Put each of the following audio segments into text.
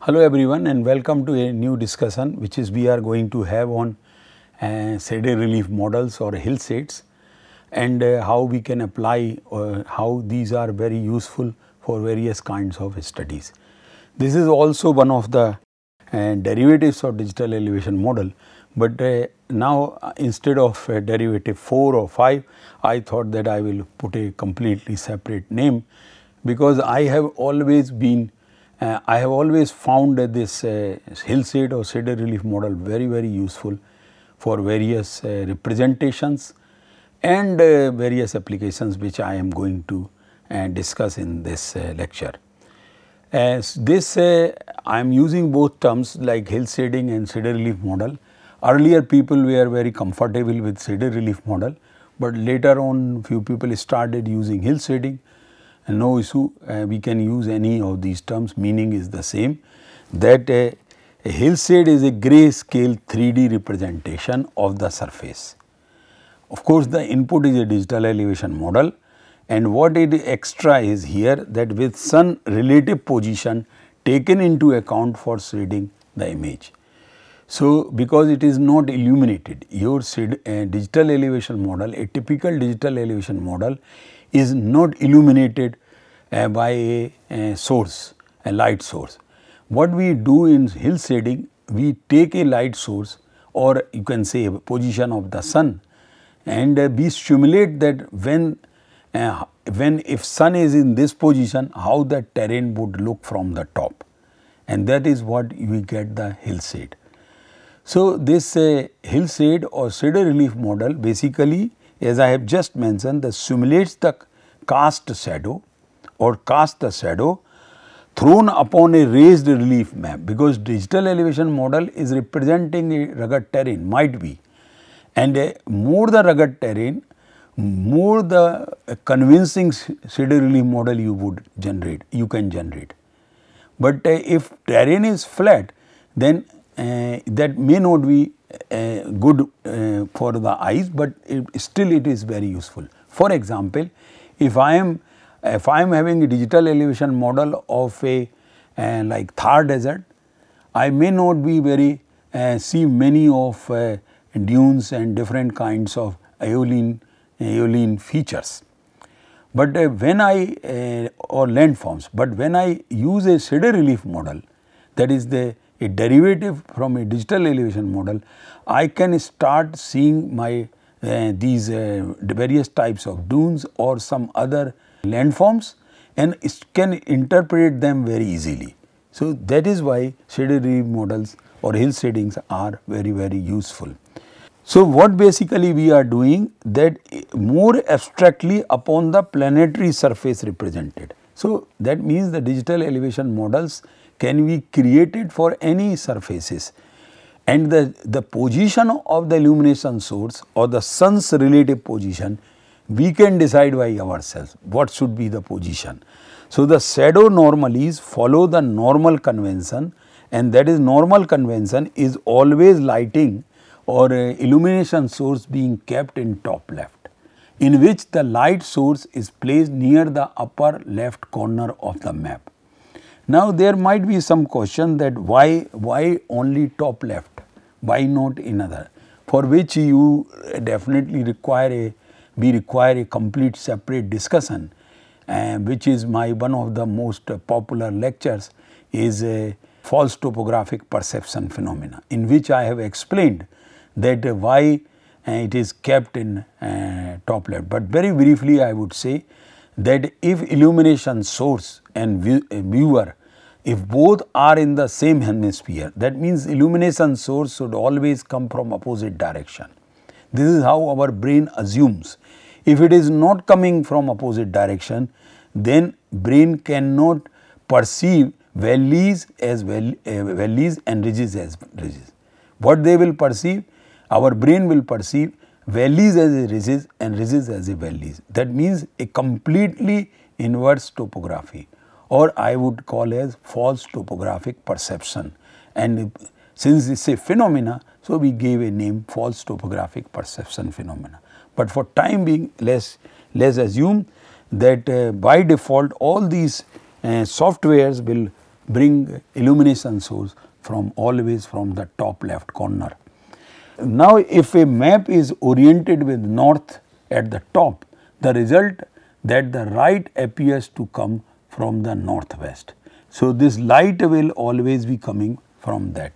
Hello everyone and welcome to a new discussion which is we are going to have on uh, relief models or hill states and uh, how we can apply uh, how these are very useful for various kinds of studies. This is also one of the uh, derivatives of digital elevation model, but uh, now uh, instead of uh, derivative 4 or 5, I thought that I will put a completely separate name because I have always been I have always found this hillside or cedar relief model very very useful for various representations and uh, various applications which I am going to uh, discuss in this uh, lecture. As this I am using both terms like hill shading and cedar relief model. Earlier people were very comfortable with cedar relief model, but later on few people started using hill shading and no issue uh, we can use any of these terms meaning is the same that uh, a hillside is a grayscale 3D representation of the surface of course, the input is a digital elevation model and what it extra is here that with sun relative position taken into account for shading the image. So, because it is not illuminated, your eh, digital elevation model, a typical digital elevation model is not illuminated uh, by a, a, eh, source, a light source. What we do in hill shading, we take a light source or you can say a position of the sun and we uh, simulate that when uh, when if sun is in this position how the terrain would look from the top and that is what we get the hillside. So, this uh, hillside or shadow relief model basically as I have just mentioned that simulates the cast shadow or cast the shadow thrown upon a raised relief map because digital elevation model is representing a rugged terrain might be and more the rugged terrain, more the convincing cedar relief model you would generate, you can generate. But uh, if terrain is flat, then uh, that may not be uh, good uh, for the eyes, but it, still it is very useful. For example, if I am if I am having a digital elevation model of a uh, like Thar desert, I may not be very uh, see many of dunes and different kinds of aeolian, features. But uh, when I uh, or landforms, but when I use a shader relief model that is the a derivative from a digital elevation model, I can start seeing my uh, these uh, various types of dunes or some other landforms and can interpret them very easily. So, that is why shader relief models or hill shadings are very very useful. So, what basically we are doing that more abstractly upon the planetary surface represented. So, that means the digital elevation models can be created for any surfaces and the, the position of the illumination source or the sun's relative position we can decide by ourselves what should be the position. So, the shadow normals follow the normal convention and that is normal convention is always lighting or uh, illumination source being kept in top left in which the light source is placed near the upper left corner of the map. Now there might be some question that why, why only top left, why not another for which you definitely require a, we require a complete separate discussion uh, which is my one of the most popular lectures is uh, false topographic perception phenomena in which I have explained that why uh, it is kept in uh, top left. But very briefly I would say that if illumination source and view, uh, viewer if both are in the same hemisphere that means illumination source should always come from opposite direction. This is how our brain assumes. If it is not coming from opposite direction then brain cannot perceive valleys as well, uh, valleys and ridges as ridges. What they will perceive, our brain will perceive valleys as a ridges and ridges as a valleys. That means a completely inverse topography or I would call as false topographic perception. And since it's a phenomena, so we gave a name false topographic perception phenomena. But for time being, let's, let's assume that uh, by default all these uh, softwares will bring illumination source from always from the top left corner. Now, if a map is oriented with north at the top, the result that the right appears to come from the northwest. So, this light will always be coming from that.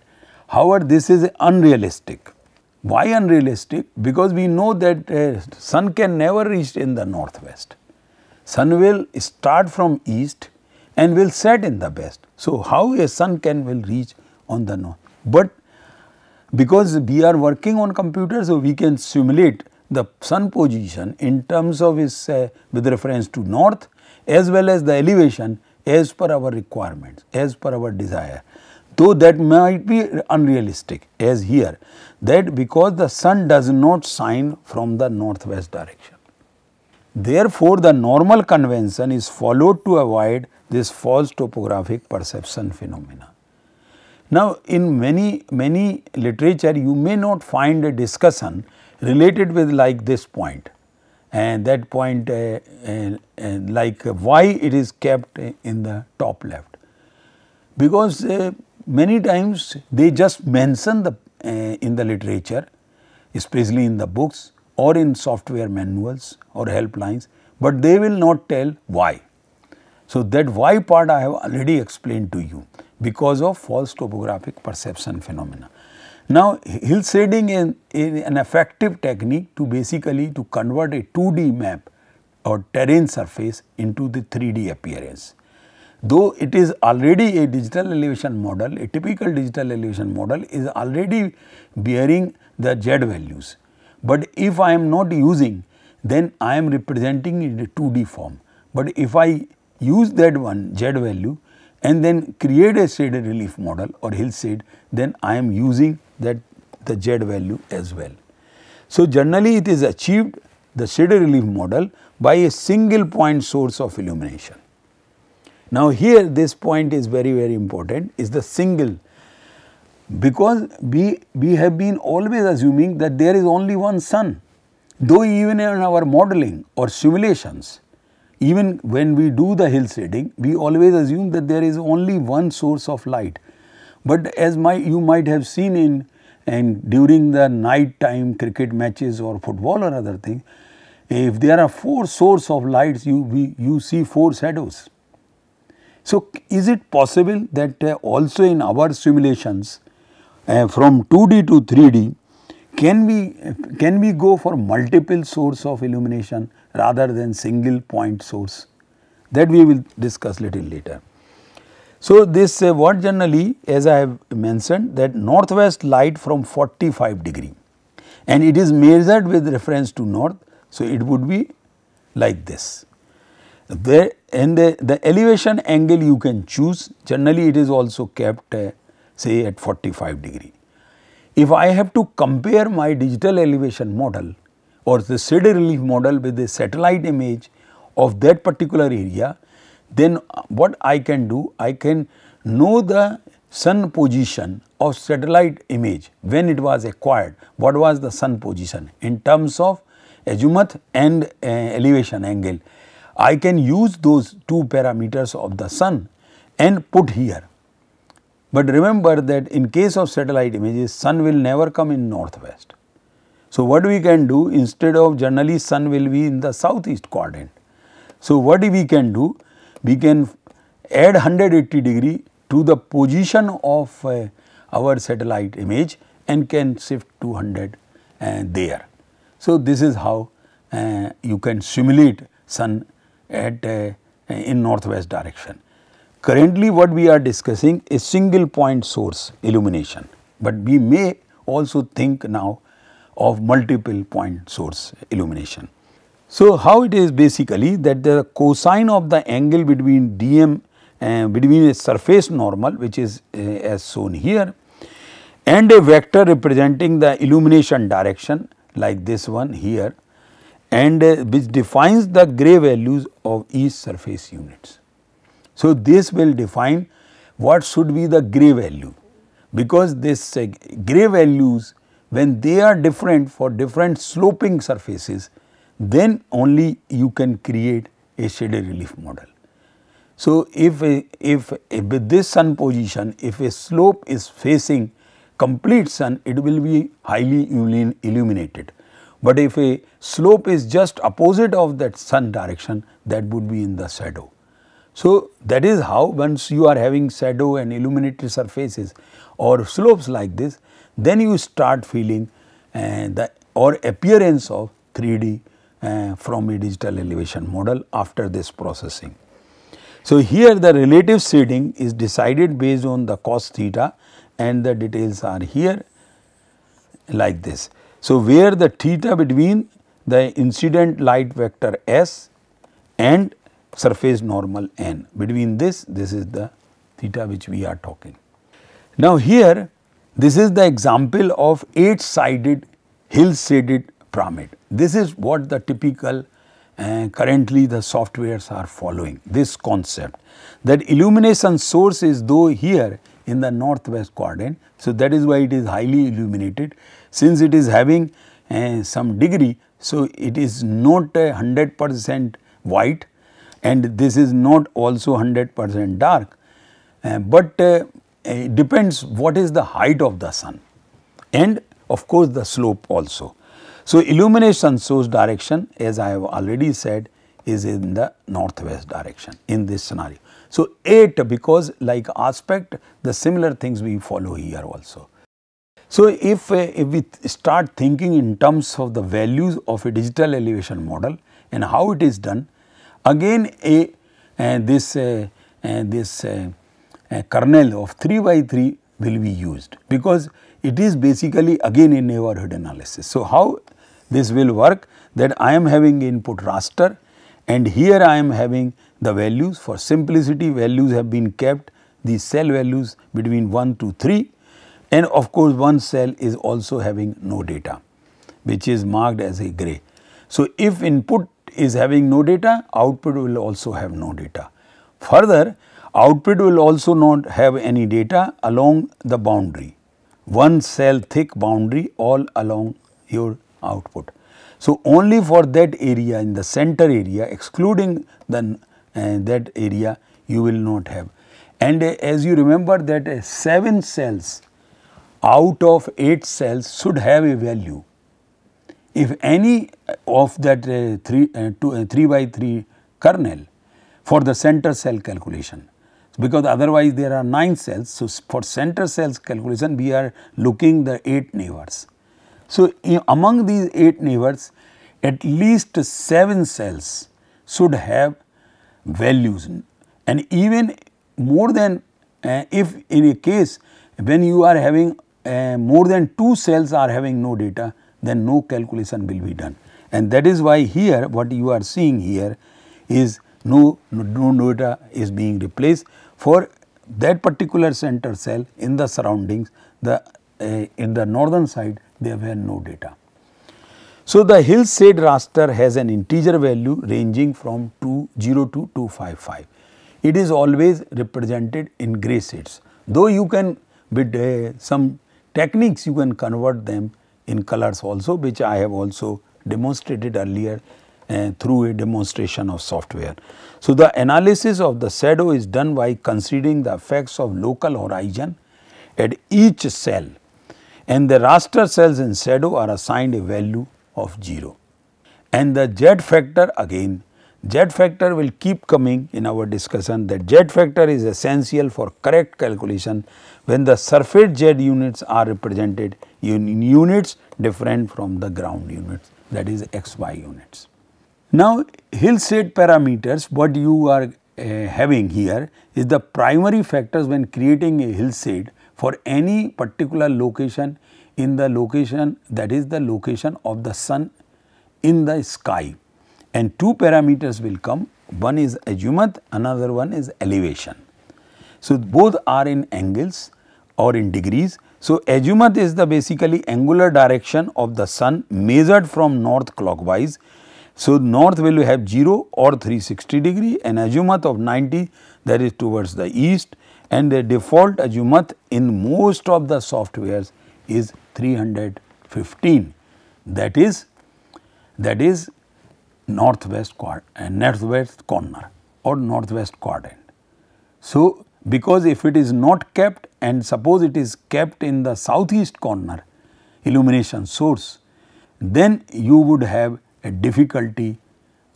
However, this is unrealistic. Why unrealistic? Because we know that uh, sun can never reach in the northwest. Sun will start from east and will set in the west. So, how a sun can will reach on the north, but because we are working on computer, so we can simulate the sun position in terms of its uh, with reference to north as well as the elevation as per our requirements, as per our desire. Though that might be unrealistic as here that because the sun does not shine from the northwest direction. Therefore, the normal convention is followed to avoid this false topographic perception phenomena. Now, in many, many literature you may not find a discussion related with like this point and that point uh, uh, uh, like why it is kept in the top left. Because uh, many times they just mention the uh, in the literature especially in the books or in software manuals or helplines, but they will not tell why. So, that why part I have already explained to you because of false topographic perception phenomena. Now, hill shading is, is an effective technique to basically to convert a 2D map or terrain surface into the 3D appearance. Though it is already a digital elevation model, a typical digital elevation model is already bearing the Z values. But if I am not using, then I am representing in a 2D form. But if I use that one Z value and then create a shaded relief model or hillside, then I am using that the Z value as well. So, generally it is achieved the shaded relief model by a single point source of illumination. Now, here this point is very very important is the single because we, we have been always assuming that there is only one sun though even in our modeling or simulations even when we do the hill shading, we always assume that there is only one source of light. But as my, you might have seen in and during the night time cricket matches or football or other thing, if there are four source of lights, you, we, you see four shadows. So, is it possible that uh, also in our simulations uh, from 2D to 3D, can we, can we go for multiple source of illumination rather than single point source that we will discuss little later. So, this uh, what generally as I have mentioned that northwest light from 45 degree and it is measured with reference to north. So, it would be like this. There and the, the elevation angle you can choose generally it is also kept uh, say at 45 degree. If I have to compare my digital elevation model or the cedar relief model with a satellite image of that particular area, then what I can do? I can know the sun position of satellite image when it was acquired, what was the sun position in terms of azimuth and uh, elevation angle. I can use those two parameters of the sun and put here. But remember that in case of satellite images, sun will never come in northwest. So, what we can do instead of generally sun will be in the southeast quadrant. So, what we can do? We can add 180 degree to the position of uh, our satellite image and can shift 200 uh, there. So, this is how uh, you can simulate sun at uh, in northwest direction. Currently what we are discussing is single point source illumination, but we may also think now of multiple point source illumination. So, how it is basically that the cosine of the angle between dm uh, between a surface normal which is uh, as shown here and a vector representing the illumination direction like this one here and uh, which defines the gray values of each surface units. So, this will define what should be the gray value because this uh, gray values when they are different for different sloping surfaces, then only you can create a shaded relief model. So, if, if, if with this sun position, if a slope is facing complete sun, it will be highly illuminated. But if a slope is just opposite of that sun direction, that would be in the shadow. So, that is how once you are having shadow and illuminated surfaces or slopes like this, then you start feeling uh, the or appearance of 3D uh, from a digital elevation model after this processing. So, here the relative shading is decided based on the cos theta and the details are here like this. So, where the theta between the incident light vector S and surface normal n between this this is the theta which we are talking. Now, here this is the example of 8 sided hill shaded pyramid. This is what the typical uh, currently the softwares are following this concept that illumination source is though here in the northwest quadrant. So, that is why it is highly illuminated since it is having uh, some degree. So, it is not 100 percent white and this is not also 100 percent dark, uh, but uh, it eh, depends what is the height of the sun and of course the slope also. So, illumination source direction as I have already said is in the northwest direction in this scenario. So, 8 because like aspect the similar things we follow here also. So, if, uh, if we start thinking in terms of the values of a digital elevation model and how it is done again a and eh, this uh, this a kernel of 3 by 3 will be used because it is basically again a neighborhood analysis. So, how this will work that I am having input raster and here I am having the values for simplicity values have been kept the cell values between 1 to 3 and of course one cell is also having no data which is marked as a gray. So, if input is having no data output will also have no data. Further Output will also not have any data along the boundary, one cell thick boundary all along your output. So, only for that area in the center area excluding the uh, that area you will not have. And uh, as you remember that uh, 7 cells out of 8 cells should have a value. If any of that uh, 3, uh, two, uh, 3 by 3 kernel for the center cell calculation because otherwise there are 9 cells. So, for center cells calculation we are looking the 8 neighbors. So, among these 8 neighbors at least 7 cells should have values and even more than uh, if in a case when you are having uh, more than 2 cells are having no data then no calculation will be done and that is why here what you are seeing here is no, no, no data is being replaced for that particular center cell in the surroundings the uh, in the northern side there were no data. So, the hill raster has an integer value ranging from 2, 0 to 255. It is always represented in gray shades though you can with uh, some techniques you can convert them in colors also which I have also demonstrated earlier uh, through a demonstration of software. So, the analysis of the shadow is done by considering the effects of local horizon at each cell and the raster cells in shadow are assigned a value of 0. And the Z factor again, Z factor will keep coming in our discussion that Z factor is essential for correct calculation when the surface Z units are represented in units different from the ground units that is XY units. Now, Hillside parameters what you are uh, having here is the primary factors when creating a hillside for any particular location in the location that is the location of the sun in the sky and two parameters will come one is azimuth another one is elevation. So, both are in angles or in degrees. So, azimuth is the basically angular direction of the sun measured from north clockwise so, north value have 0 or 360 degree and azimuth of 90 that is towards the east and the default azimuth in most of the softwares is 315 that is that is northwest quad northwest corner or northwest quadrant. So, because if it is not kept and suppose it is kept in the southeast corner illumination source then you would have a difficulty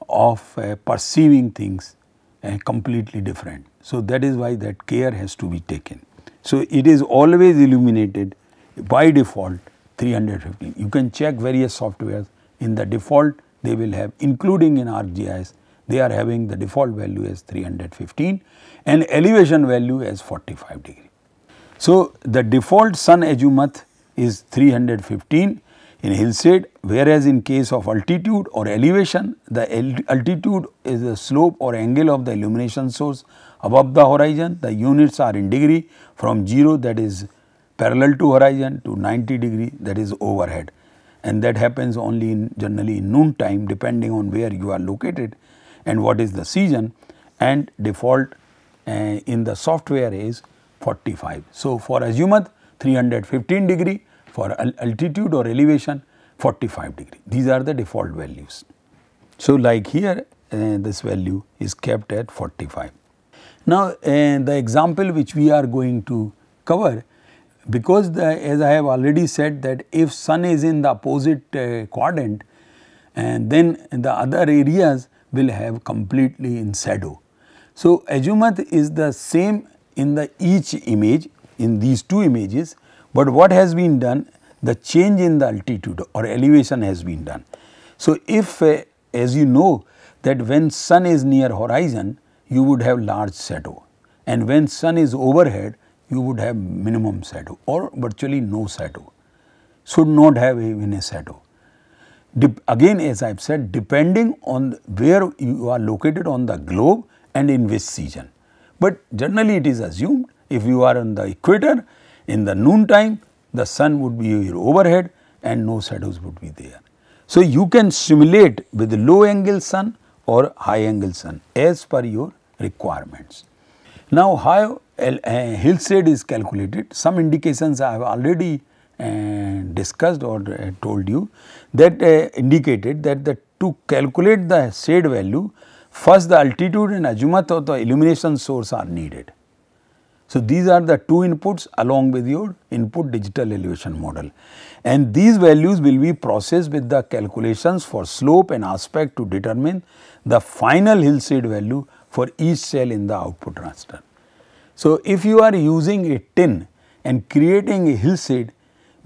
of uh, perceiving things uh, completely different. So, that is why that care has to be taken. So, it is always illuminated by default 315. You can check various softwares in the default they will have including in ArcGIS they are having the default value as 315 and elevation value as 45 degree. So, the default sun azimuth is 315 in hillside whereas in case of altitude or elevation the altitude is the slope or angle of the illumination source above the horizon the units are in degree from 0 that is parallel to horizon to 90 degree that is overhead and that happens only in generally in noon time depending on where you are located and what is the season and default uh, in the software is 45. So, for azimuth 315 degree for altitude or elevation 45 degree. These are the default values. So, like here uh, this value is kept at 45. Now, uh, the example which we are going to cover because the, as I have already said that if sun is in the opposite uh, quadrant and then the other areas will have completely in shadow. So, azimuth is the same in the each image in these two images but what has been done? The change in the altitude or elevation has been done. So, if uh, as you know that when sun is near horizon, you would have large shadow and when sun is overhead, you would have minimum shadow or virtually no shadow, should not have even a shadow. Dep again as I have said depending on where you are located on the globe and in which season. But generally it is assumed if you are on the equator in the noon time, the sun would be your overhead and no shadows would be there. So, you can simulate with low angle sun or high angle sun as per your requirements. Now, how uh, shade is calculated, some indications I have already uh, discussed or uh, told you that uh, indicated that the to calculate the shade value, first the altitude and azimuth of the illumination source are needed. So, these are the two inputs along with your input digital elevation model and these values will be processed with the calculations for slope and aspect to determine the final hillside value for each cell in the output raster. So, if you are using a tin and creating a hillside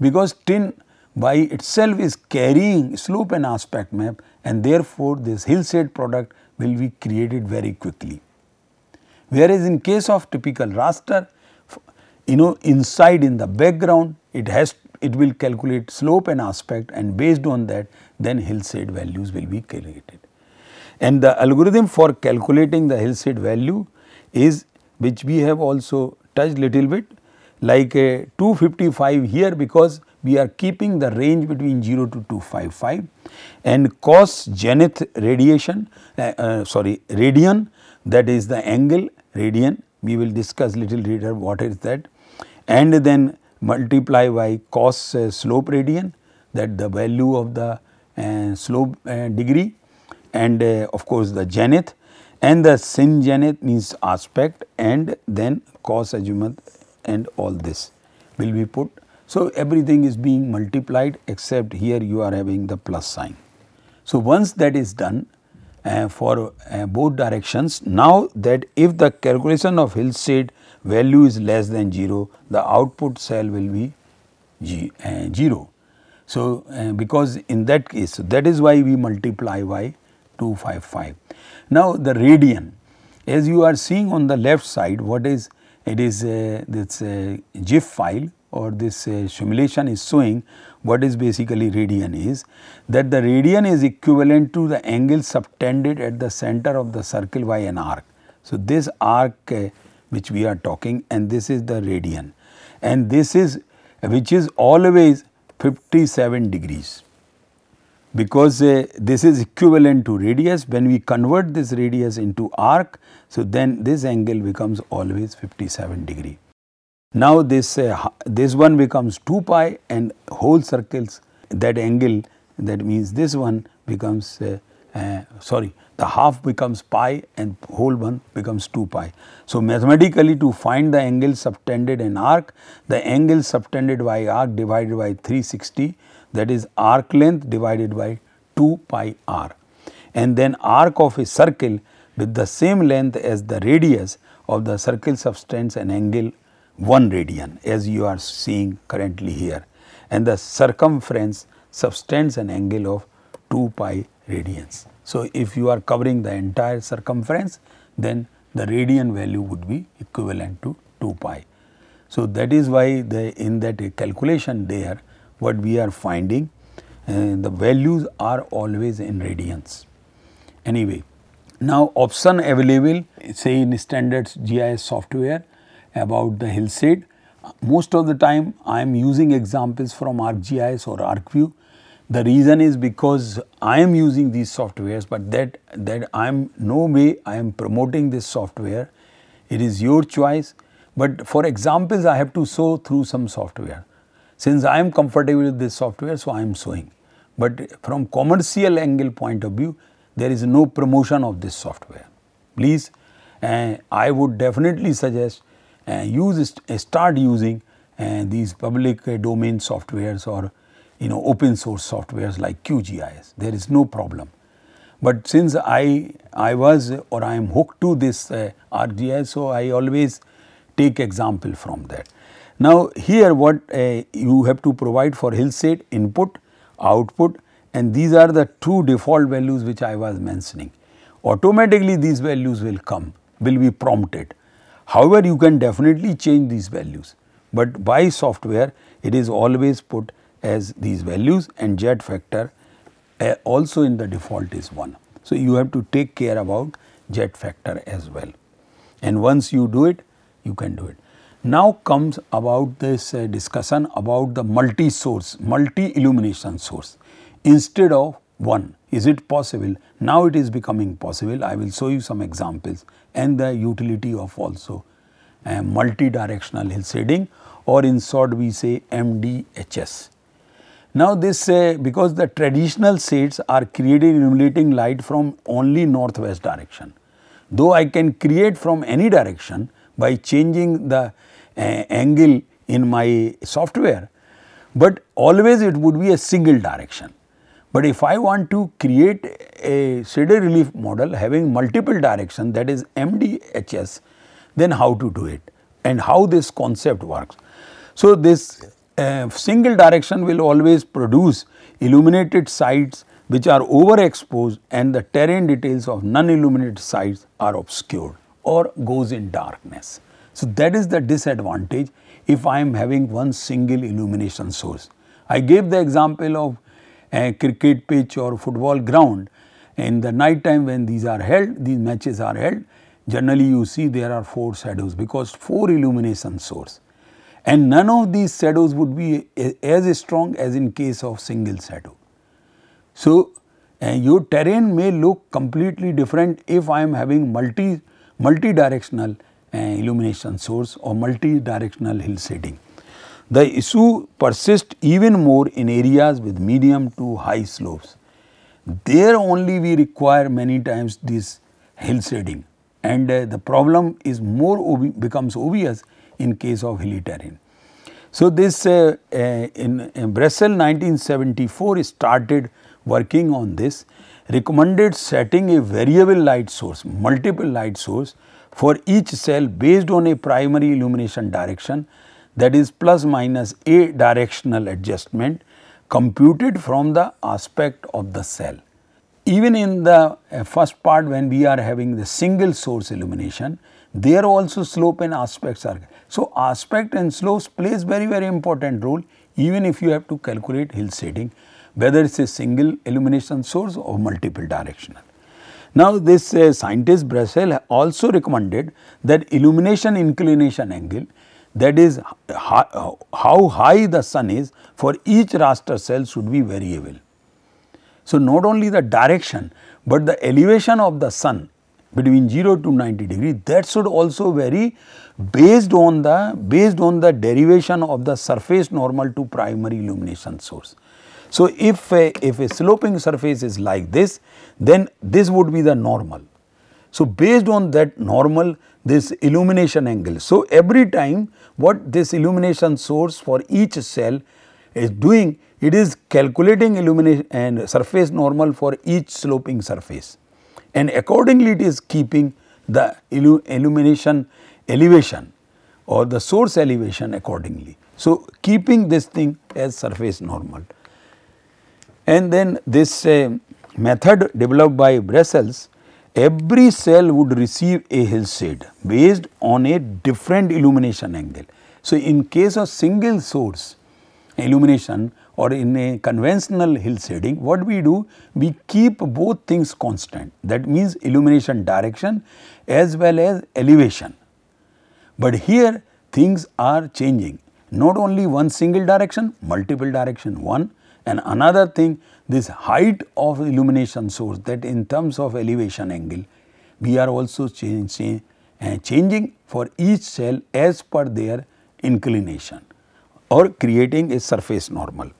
because tin by itself is carrying slope and aspect map and therefore, this hillside product will be created very quickly. Whereas in case of typical raster, you know inside in the background it has it will calculate slope and aspect and based on that then hillside values will be calculated. And the algorithm for calculating the hillside value is which we have also touched little bit like a 255 here because we are keeping the range between 0 to 255 and cos zenith radiation uh, uh, sorry radian that is the angle radian we will discuss little later what is that and then multiply by cos uh, slope radian that the value of the uh, slope uh, degree and uh, of course the zenith and the sin zenith means aspect and then cos azimuth and all this will be put. So, everything is being multiplied except here you are having the plus sign. So, once that is done uh, for uh, both directions. Now that if the calculation of Hillstead value is less than 0, the output cell will be G, uh, 0. So, uh, because in that case, that is why we multiply by 255. Now, the radian as you are seeing on the left side what is it is this GIF file or this uh, simulation is showing what is basically radian is that the radian is equivalent to the angle subtended at the center of the circle by an arc. So, this arc uh, which we are talking and this is the radian and this is which is always 57 degrees because uh, this is equivalent to radius when we convert this radius into arc. So, then this angle becomes always 57 degree. Now this, uh, this one becomes 2 pi and whole circles that angle that means this one becomes uh, uh, sorry the half becomes pi and whole one becomes 2 pi. So mathematically to find the angle subtended in arc the angle subtended by arc divided by 360 that is arc length divided by 2 pi r and then arc of a circle with the same length as the radius of the circle subtends an angle 1 radian as you are seeing currently here and the circumference subtends an angle of 2 pi radians. So, if you are covering the entire circumference then the radian value would be equivalent to 2 pi. So, that is why the in that calculation there what we are finding uh, the values are always in radians. Anyway, now option available say in standards GIS software about the hillside. Most of the time I am using examples from ArcGIS or ArcView. The reason is because I am using these softwares, but that, that I am no way I am promoting this software. It is your choice. But for examples, I have to show through some software. Since I am comfortable with this software, so I am showing. But from commercial angle point of view, there is no promotion of this software. Please, uh, I would definitely suggest use start using uh, these public uh, domain softwares or you know open source softwares like QGIS. There is no problem. But since I I was or I am hooked to this uh, so I always take example from that. Now here what uh, you have to provide for hillside input, output and these are the two default values which I was mentioning. Automatically these values will come, will be prompted. However, you can definitely change these values, but by software it is always put as these values and Z factor uh, also in the default is 1. So, you have to take care about Z factor as well and once you do it you can do it. Now comes about this uh, discussion about the multi source, multi illumination source instead of one, is it possible? Now it is becoming possible. I will show you some examples and the utility of also uh, multi-directional shading, or in short we say MDHS. Now this uh, because the traditional shades are created illuminating light from only northwest direction. Though I can create from any direction by changing the uh, angle in my software, but always it would be a single direction. But if I want to create a CD relief model having multiple direction that is MDHS, then how to do it and how this concept works. So, this uh, single direction will always produce illuminated sites which are overexposed and the terrain details of non-illuminated sites are obscured or goes in darkness. So, that is the disadvantage if I am having one single illumination source. I gave the example of a cricket pitch or football ground. In the night time when these are held, these matches are held, generally you see there are 4 shadows because 4 illumination source and none of these shadows would be as strong as in case of single shadow. So, uh, your terrain may look completely different if I am having multi multi-directional uh, illumination source or multi-directional hill shading. The issue persists even more in areas with medium to high slopes. There only we require many times this hill shading and uh, the problem is more ob becomes obvious in case of hilly terrain. So, this uh, uh, in, in Bressel 1974 started working on this recommended setting a variable light source multiple light source for each cell based on a primary illumination direction that is plus minus a directional adjustment computed from the aspect of the cell. Even in the uh, first part when we are having the single source illumination, there also slope and aspects are. So, aspect and slope plays very very important role even if you have to calculate hill shading whether it is a single illumination source or multiple directional. Now, this uh, scientist Brassel also recommended that illumination inclination angle that is how high the sun is for each raster cell should be variable. So, not only the direction, but the elevation of the sun between 0 to 90 degree that should also vary based on the based on the derivation of the surface normal to primary illumination source. So, if a, if a sloping surface is like this then this would be the normal. So, based on that normal this illumination angle. So, every time what this illumination source for each cell is doing, it is calculating illumination and surface normal for each sloping surface and accordingly it is keeping the illumination elevation or the source elevation accordingly. So, keeping this thing as surface normal. And then this uh, method developed by Brussels every cell would receive a shade based on a different illumination angle. So, in case of single source illumination or in a conventional hill shading, what we do? We keep both things constant that means illumination direction as well as elevation. But here things are changing not only one single direction, multiple direction one and another thing this height of illumination source that in terms of elevation angle, we are also uh, changing for each cell as per their inclination or creating a surface normal.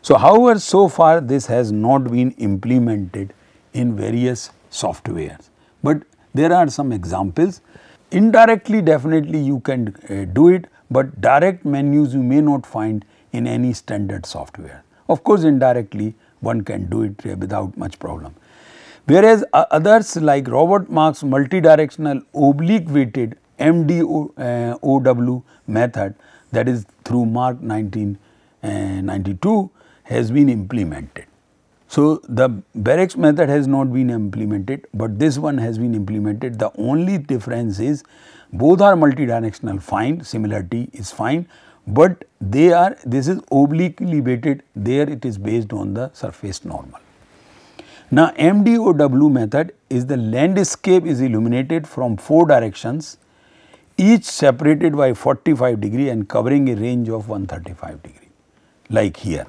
So, however, so far this has not been implemented in various softwares, but there are some examples. Indirectly definitely you can uh, do it, but direct menus you may not find in any standard software. Of course, indirectly one can do it without much problem. Whereas uh, others like Robert Mark's multidirectional oblique weighted MDOW uh, method that is through Mark 1992 uh, has been implemented. So, the barracks method has not been implemented, but this one has been implemented. The only difference is both are multidirectional fine, similarity is fine, but they are this is obliquely weighted there it is based on the surface normal. Now MDOW method is the landscape is illuminated from four directions each separated by 45 degree and covering a range of 135 degree like here.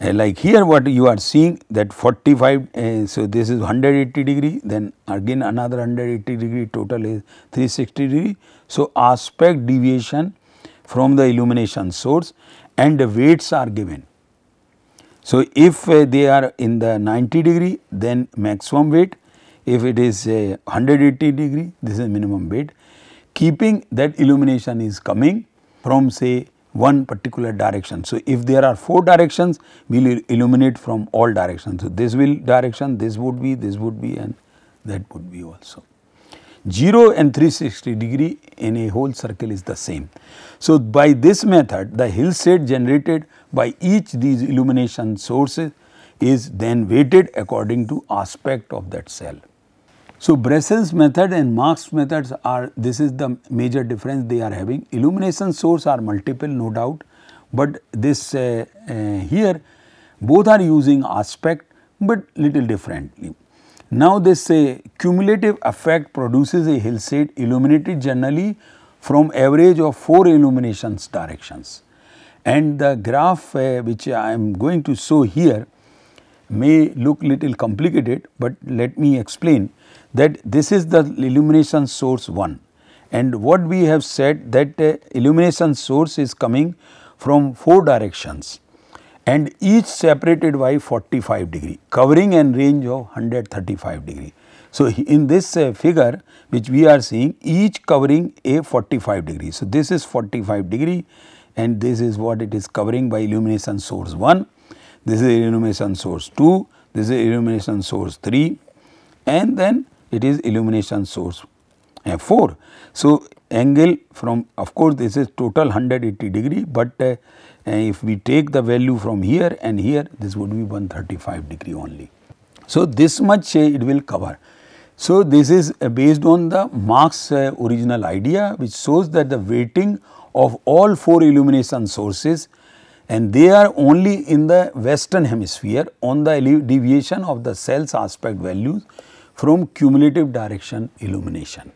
Uh, like here what you are seeing that 45 uh, so this is 180 degree then again another 180 degree total is 360 degree. So aspect deviation from the illumination source and the weights are given. So, if uh, they are in the 90 degree then maximum weight, if it is uh, 180 degree this is minimum weight. Keeping that illumination is coming from say one particular direction. So, if there are 4 directions we will illuminate from all directions. So, this will direction, this would be, this would be and that would be also. 0 and 360 degree in a whole circle is the same. So, by this method the hill state generated by each these illumination sources is then weighted according to aspect of that cell. So, Bressel's method and Marx methods are this is the major difference they are having. Illumination source are multiple no doubt, but this uh, uh, here both are using aspect but little differently. Now they say uh, cumulative effect produces a hillside illuminated generally from average of 4 illuminations directions. And the graph uh, which I am going to show here may look little complicated, but let me explain that this is the illumination source 1 and what we have said that uh, illumination source is coming from 4 directions and each separated by 45 degree covering a range of 135 degree. So, in this uh, figure which we are seeing each covering a 45 degree. So, this is 45 degree and this is what it is covering by illumination source 1, this is illumination source 2, this is illumination source 3 and then it is illumination source uh, 4. So, angle from of course, this is total 180 degree, but uh, and if we take the value from here and here, this would be 135 degree only. So, this much uh, it will cover. So, this is uh, based on the Marx uh, original idea which shows that the weighting of all four illumination sources and they are only in the western hemisphere on the deviation of the cell's aspect values from cumulative direction illumination.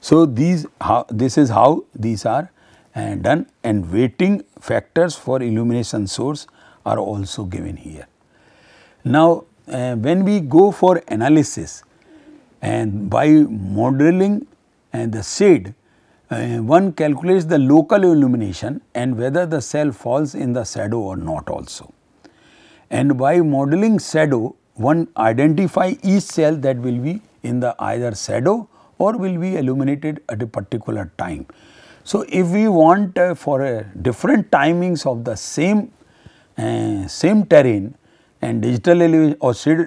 So, these how, this is how these are and done and weighting factors for illumination source are also given here. Now, uh, when we go for analysis and by modeling and the shade, uh, one calculates the local illumination and whether the cell falls in the shadow or not also. And by modeling shadow, one identify each cell that will be in the either shadow or will be illuminated at a particular time. So, if we want uh, for a different timings of the same uh, same terrain and digital elevation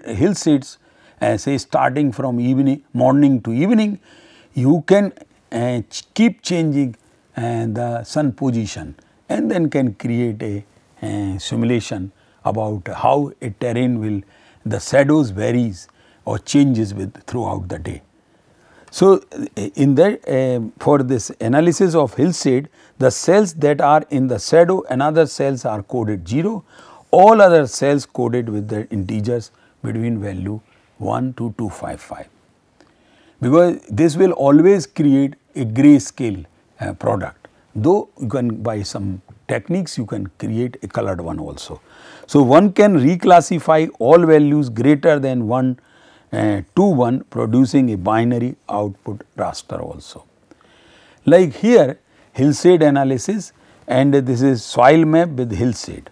or hill seats uh, say starting from evening morning to evening, you can uh, ch keep changing uh, the sun position and then can create a uh, simulation about how a terrain will the shadows varies or changes with throughout the day. So, in the uh, for this analysis of hillseed, the cells that are in the shadow and other cells are coded 0, all other cells coded with the integers between value 1 to 255. Because this will always create a grayscale uh, product, though you can by some techniques you can create a colored one also. So, one can reclassify all values greater than 1 Two 1 producing a binary output raster also. Like here hillside analysis and this is soil map with hillside,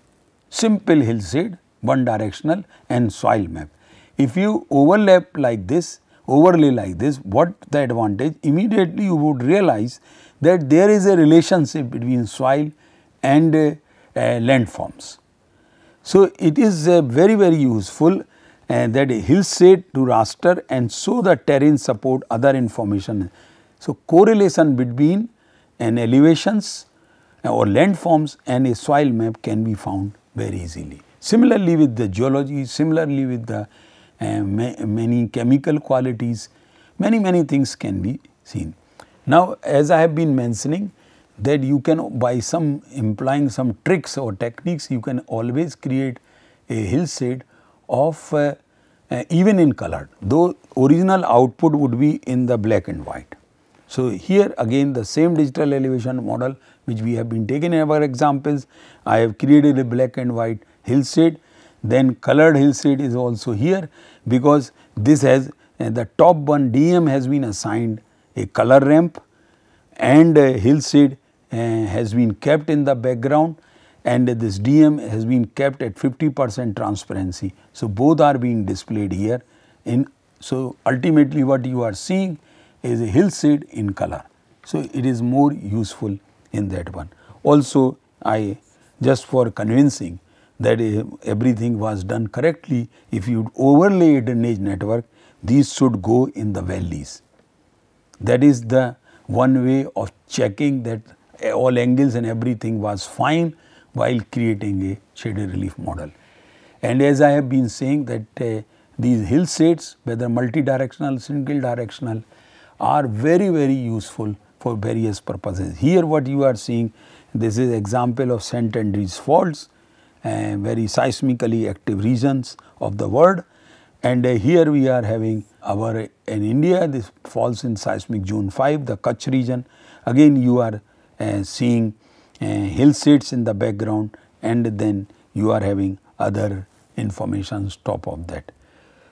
simple hillside one directional and soil map. If you overlap like this, overlay like this, what the advantage? Immediately you would realize that there is a relationship between soil and uh, uh, landforms. So, it is uh, very very useful that hillside to raster and so the terrain support other information. So, correlation between an elevations or landforms and a soil map can be found very easily. Similarly with the geology, similarly with the uh, ma many chemical qualities, many many things can be seen. Now as I have been mentioning that you can by some implying some tricks or techniques you can always create a hillside of uh, uh, even in colored, though original output would be in the black and white. So, here again the same digital elevation model which we have been taking in our examples, I have created a black and white hillside, then colored hillside is also here because this has uh, the top one DM has been assigned a color ramp and a hillside uh, has been kept in the background and this DM has been kept at 50 percent transparency. So, both are being displayed here in. So, ultimately what you are seeing is a hillside in color. So, it is more useful in that one. Also, I just for convincing that everything was done correctly, if you overlay a drainage network, these should go in the valleys. That is the one way of checking that all angles and everything was fine while creating a shaded relief model. And as I have been saying that uh, these hill states whether multidirectional, single directional are very very useful for various purposes. Here what you are seeing this is example of St. Andrews faults uh, very seismically active regions of the world and uh, here we are having our in India this falls in seismic zone 5 the Kutch region again you are uh, seeing uh, seats in the background and then you are having other information. top of that.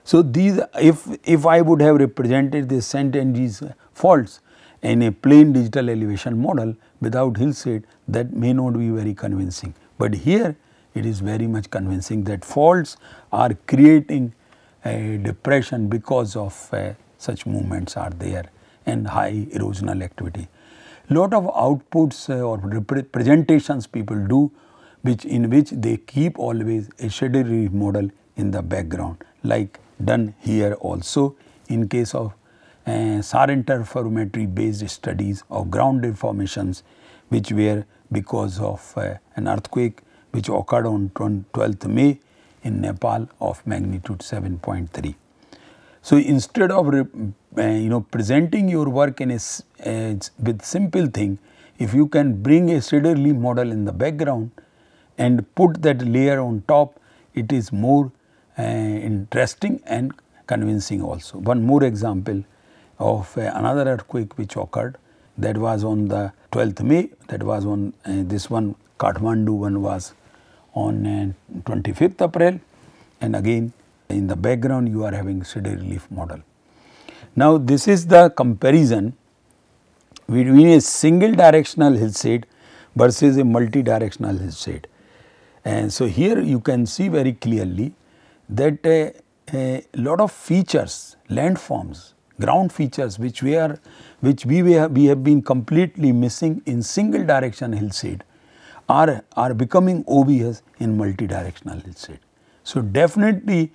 So, these if, if I would have represented the sentence faults in a plain digital elevation model without hill seat, that may not be very convincing. But here it is very much convincing that faults are creating a depression because of uh, such movements are there and high erosional activity lot of outputs uh, or presentations people do which in which they keep always a shadowy model in the background like done here also in case of uh, SAR interferometry based studies of ground deformations which were because of uh, an earthquake which occurred on 12th May in Nepal of magnitude 7.3. So, instead of uh, you know presenting your work in a uh, with simple thing, if you can bring a Siderly model in the background and put that layer on top, it is more uh, interesting and convincing also. One more example of uh, another earthquake which occurred that was on the 12th May, that was on this one Kathmandu one was on 25th April and again in the background you are having steady relief model. Now, this is the comparison between a single directional hillside versus a multi-directional hillside. And so, here you can see very clearly that a, a lot of features, landforms, ground features which we are which we, we, have, we have been completely missing in single direction hillside are, are becoming obvious in multi-directional hillside. So, definitely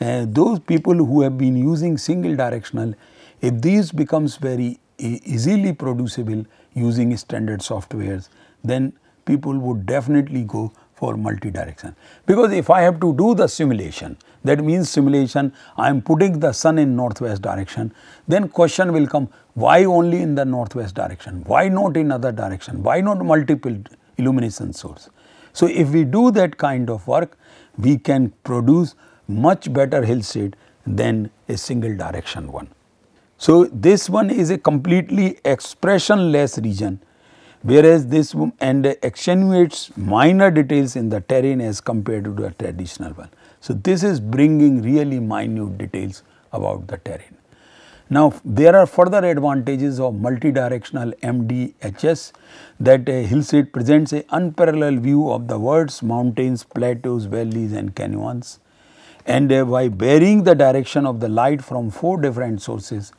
uh, those people who have been using single directional, if these becomes very easily producible using standard softwares, then people would definitely go for multi-direction. Because if I have to do the simulation, that means simulation, I am putting the sun in northwest direction, then question will come, why only in the northwest direction? Why not in other direction? Why not multiple illumination source? So, if we do that kind of work, we can produce much better hillside than a single direction one. So, this one is a completely expressionless region whereas this and accentuates minor details in the terrain as compared to a traditional one. So, this is bringing really minute details about the terrain. Now, there are further advantages of multi-directional MDHS that a hillside presents a unparalleled view of the world's mountains, plateaus, valleys and canyons and uh, by varying the direction of the light from four different sources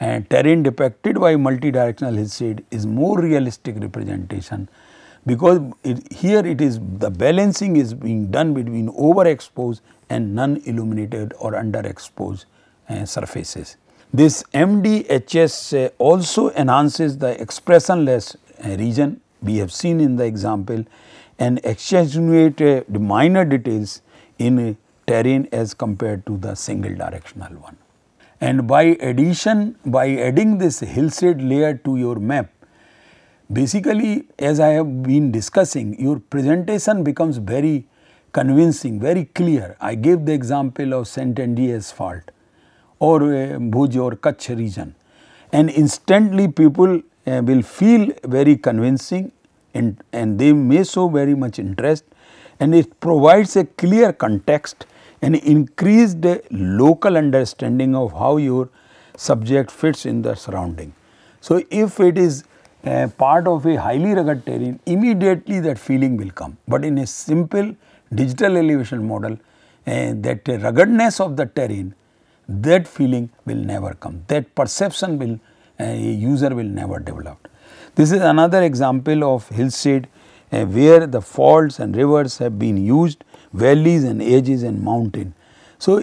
and terrain depicted by multidirectional headset is more realistic representation because it, here it is the balancing is being done between overexposed and non-illuminated or underexposed uh, surfaces. This MDHS uh, also enhances the expressionless uh, region we have seen in the example and accentuate the minor details in uh, terrain as compared to the single directional one. And by addition, by adding this hillside layer to your map, basically as I have been discussing, your presentation becomes very convincing, very clear. I gave the example of Saint-Andreas fault or uh, Bhuj or Kutch region and instantly people uh, will feel very convincing and, and they may show very much interest and it provides a clear context an increased local understanding of how your subject fits in the surrounding. So, if it is uh, part of a highly rugged terrain, immediately that feeling will come. But in a simple digital elevation model, uh, that ruggedness of the terrain, that feeling will never come. That perception will, uh, user will never develop. This is another example of hillside uh, where the faults and rivers have been used valleys and edges and mountain. So,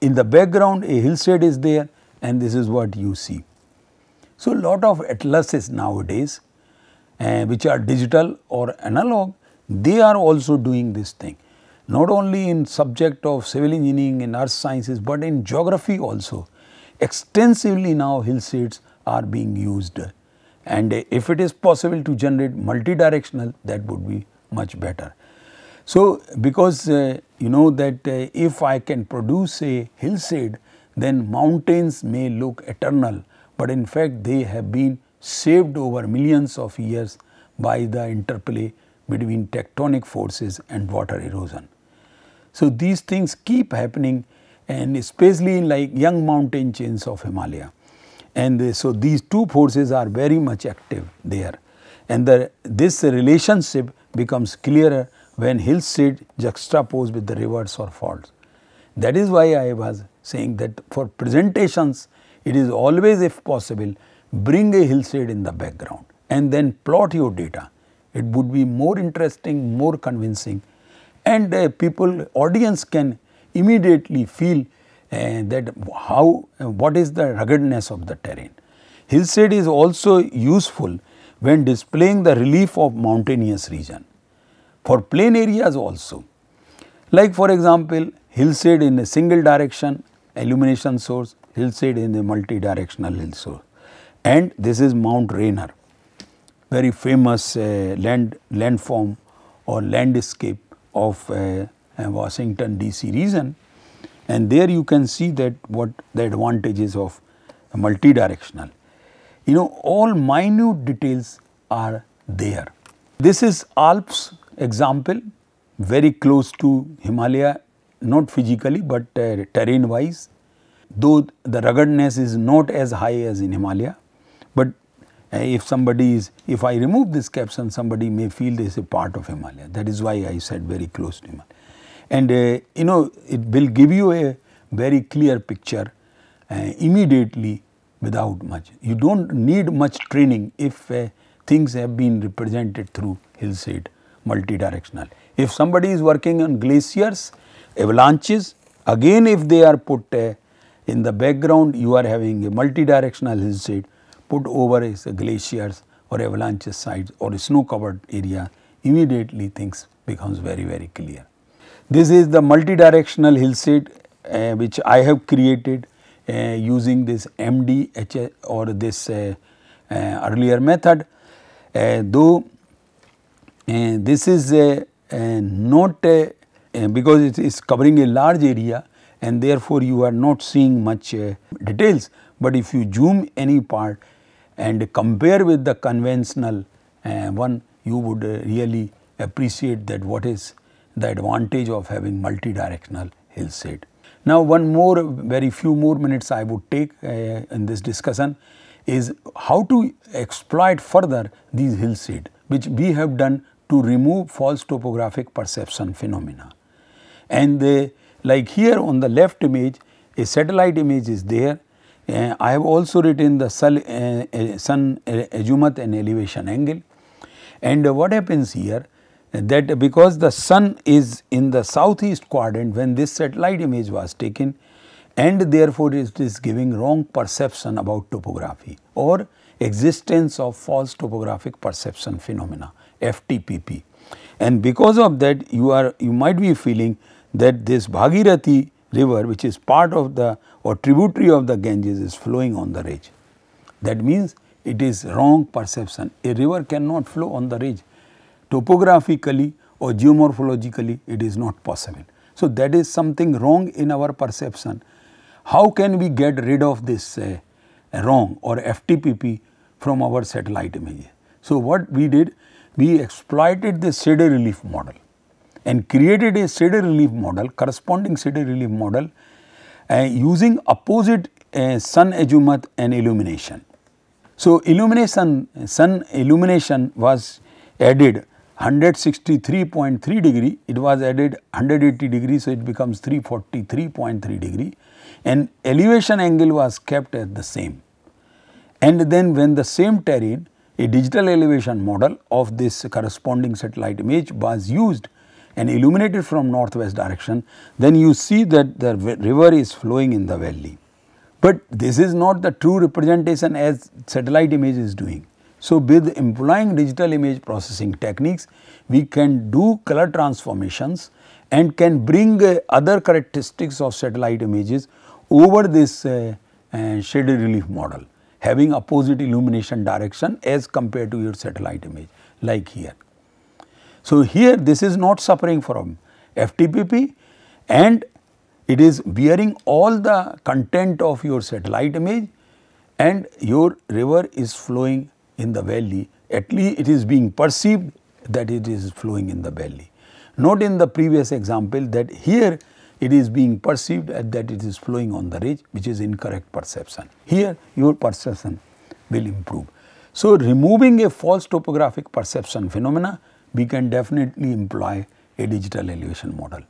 in the background a hillside is there and this is what you see. So, lot of atlases nowadays uh, which are digital or analog they are also doing this thing not only in subject of civil engineering and earth sciences but in geography also extensively now hillsides are being used and if it is possible to generate multi-directional that would be much better. So, because uh, you know that uh, if I can produce a hillside then mountains may look eternal, but in fact they have been saved over millions of years by the interplay between tectonic forces and water erosion. So, these things keep happening and especially in like young mountain chains of Himalaya. And uh, so, these two forces are very much active there and the, this relationship becomes clearer when hillside sit juxtaposed with the rivers or faults. That is why I was saying that for presentations, it is always if possible, bring a hillside in the background and then plot your data. It would be more interesting, more convincing and uh, people, audience can immediately feel uh, that how, uh, what is the ruggedness of the terrain. Hillside is also useful when displaying the relief of mountainous region for plain areas also. Like for example, hillside in a single direction illumination source, hillside in a multi-directional hill source. And this is Mount Rainier, very famous uh, land landform or landscape of uh, uh Washington DC region. And there you can see that what the advantages of multi-directional. You know all minute details are there. This is Alps example very close to Himalaya not physically but uh, terrain wise though the ruggedness is not as high as in Himalaya but uh, if somebody is if I remove this caption somebody may feel this is a part of Himalaya that is why I said very close to Himalaya and uh, you know it will give you a very clear picture uh, immediately without much you don't need much training if uh, things have been represented through hillside multidirectional. If somebody is working on glaciers, avalanches, again if they are put uh, in the background you are having a multidirectional hillside put over is glaciers or avalanche sites or a snow covered area immediately things becomes very very clear. This is the multidirectional hillside uh, which I have created uh, using this MDH or this uh, uh earlier method uh, though this is a, a not a, because it is covering a large area and therefore, you are not seeing much uh, details, but if you zoom any part and compare with the conventional uh, one you would uh, really appreciate that what is the advantage of having multi-directional hillside. Now, one more very few more minutes I would take uh, in this discussion is how to exploit further these hillside which we have done to remove false topographic perception phenomena. And they like here on the left image a satellite image is there. Uh, I have also written the sun, uh, uh sun uh, azimuth and elevation angle. And uh, what happens here that because the sun is in the southeast quadrant when this satellite image was taken and therefore it is giving wrong perception about topography or existence of false topographic perception phenomena FTPP. And because of that you are you might be feeling that this Bhagirathi river which is part of the or tributary of the Ganges is flowing on the ridge. That means it is wrong perception. A river cannot flow on the ridge. Topographically or geomorphologically it is not possible. So that is something wrong in our perception how can we get rid of this uh, wrong or FTPP from our satellite image? So, what we did, we exploited the shader relief model and created a shader relief model, corresponding shader relief model uh, using opposite uh, sun azimuth and illumination. So, illumination, sun illumination was added 163.3 degree, it was added 180 degree, so it becomes 343.3 degree and elevation angle was kept at the same. And then when the same terrain, a digital elevation model of this corresponding satellite image was used and illuminated from northwest direction, then you see that the river is flowing in the valley. But this is not the true representation as satellite image is doing. So, with employing digital image processing techniques, we can do color transformations and can bring uh, other characteristics of satellite images over this uh, uh, shaded relief model having opposite illumination direction as compared to your satellite image like here. So, here this is not suffering from FTPP and it is bearing all the content of your satellite image and your river is flowing in the valley at least it is being perceived that it is flowing in the valley. Note in the previous example that here it is being perceived as that it is flowing on the ridge which is incorrect perception. Here your perception will improve. So, removing a false topographic perception phenomena we can definitely employ a digital elevation model.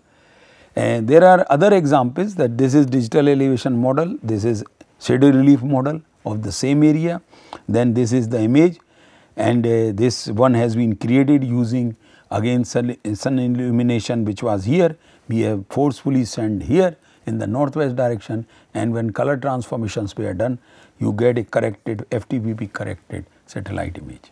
And there are other examples that this is digital elevation model, this is shadow relief model of the same area, then this is the image and uh, this one has been created using again sun, sun illumination which was here we have forcefully sent here in the northwest direction and when color transformations were done you get a corrected FTPP corrected satellite image.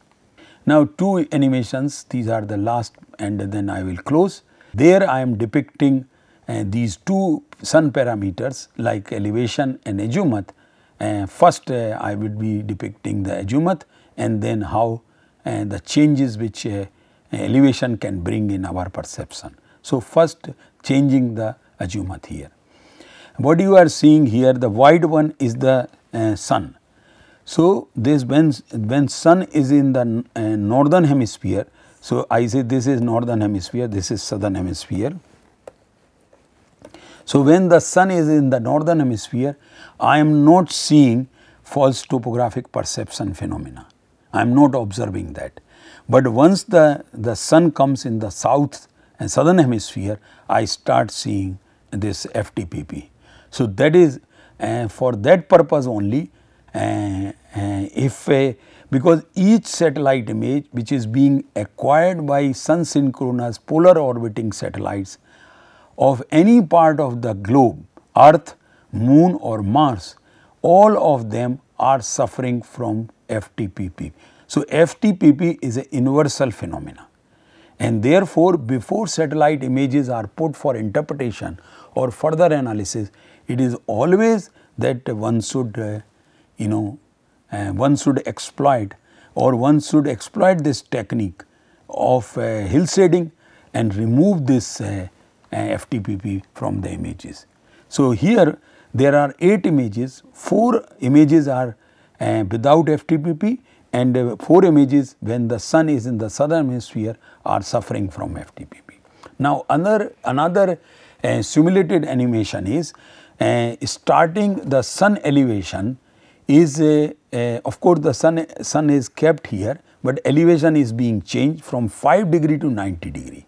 Now two animations these are the last and then I will close. There I am depicting uh, these two sun parameters like elevation and azimuth. Uh, first uh, I would be depicting the azimuth and then how uh, the changes which uh, elevation can bring in our perception. So, first changing the azimuth here. What you are seeing here the white one is the uh, sun. So, this when, when sun is in the uh, northern hemisphere, so I say this is northern hemisphere, this is southern hemisphere. So, when the sun is in the northern hemisphere, I am not seeing false topographic perception phenomena. I am not observing that. But once the, the sun comes in the south and southern hemisphere, I start seeing this FTPP. So, that is uh, for that purpose only uh, if a because each satellite image which is being acquired by sun synchronous polar orbiting satellites of any part of the globe earth moon or mars all of them are suffering from ftpp so ftpp is a universal phenomena and therefore before satellite images are put for interpretation or further analysis, it is always that one should uh, you know uh, one should exploit or one should exploit this technique of uh, hill shading and remove this uh, uh, FTPP from the images. So, here there are 8 images, 4 images are uh, without FTPP and uh, 4 images when the sun is in the southern hemisphere are suffering from FTPP. Now, another, another uh, simulated animation is uh, starting the sun elevation is uh, uh, of course, the sun, sun is kept here, but elevation is being changed from 5 degree to 90 degree.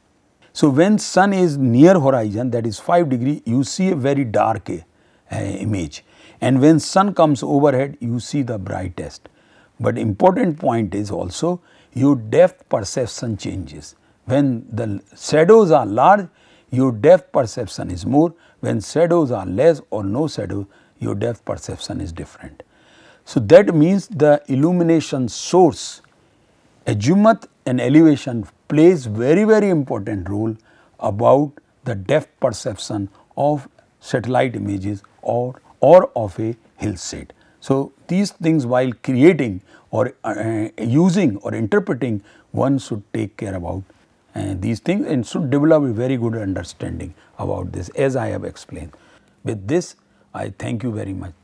So, when sun is near horizon that is 5 degree you see a very dark uh, image and when sun comes overhead you see the brightest. But important point is also your depth perception changes. When the shadows are large, your depth perception is more. When shadows are less or no shadow, your depth perception is different. So, that means the illumination source azimuth and elevation plays very very important role about the depth perception of satellite images or or of a hillside. So, these things while creating or uh, using or interpreting, one should take care about uh, these things and should develop a very good understanding about this as I have explained. With this, I thank you very much.